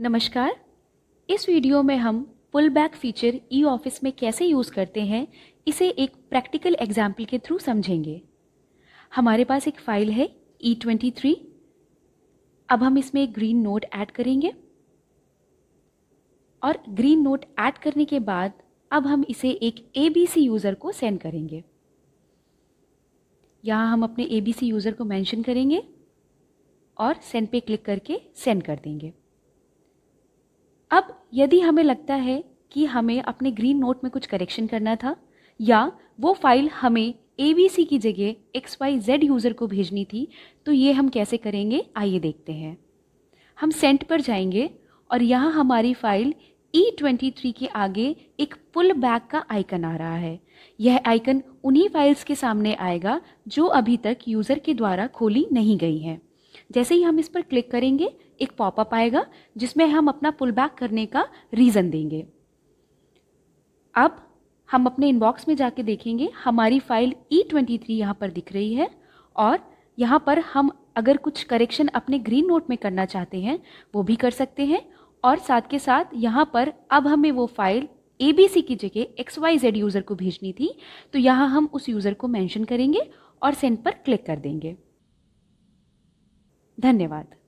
नमस्कार इस वीडियो में हम pull back feature E office में कैसे यूज़ करते हैं इसे एक प्रैक्टिकल एग्जाम्पल के थ्रू समझेंगे हमारे पास एक फ़ाइल है ई ट्वेंटी थ्री अब हम इसमें एक ग्रीन नोट ऐड करेंगे और ग्रीन नोट ऐड करने के बाद अब हम इसे एक ए बी सी यूज़र को सेंड करेंगे यहाँ हम अपने ए बी सी यूज़र को मैंशन करेंगे और सेंड पे क्लिक करके सेंड कर देंगे अब यदि हमें लगता है कि हमें अपने ग्रीन नोट में कुछ करेक्शन करना था या वो फाइल हमें ए बी सी की जगह एक्स वाई जेड यूज़र को भेजनी थी तो ये हम कैसे करेंगे आइए देखते हैं हम सेंट पर जाएंगे और यहाँ हमारी फाइल ई ट्वेंटी थ्री के आगे एक पुल बैक का आइकन आ रहा है यह आइकन उन्हीं फाइल्स के सामने आएगा जो अभी तक यूज़र के द्वारा खोली नहीं गई हैं जैसे ही हम इस पर क्लिक करेंगे एक पॉपअप आएगा जिसमें हम अपना पुल बैक करने का रीज़न देंगे अब हम अपने इनबॉक्स में जाके देखेंगे हमारी फाइल ई ट्वेंटी थ्री यहाँ पर दिख रही है और यहाँ पर हम अगर कुछ करेक्शन अपने ग्रीन नोट में करना चाहते हैं वो भी कर सकते हैं और साथ के साथ यहाँ पर अब हमें वो फाइल ए बी सी की जगह एक्स वाई जेड यूज़र को भेजनी थी तो यहाँ हम उस यूज़र को मेंशन करेंगे और सेंड पर क्लिक कर देंगे धन्यवाद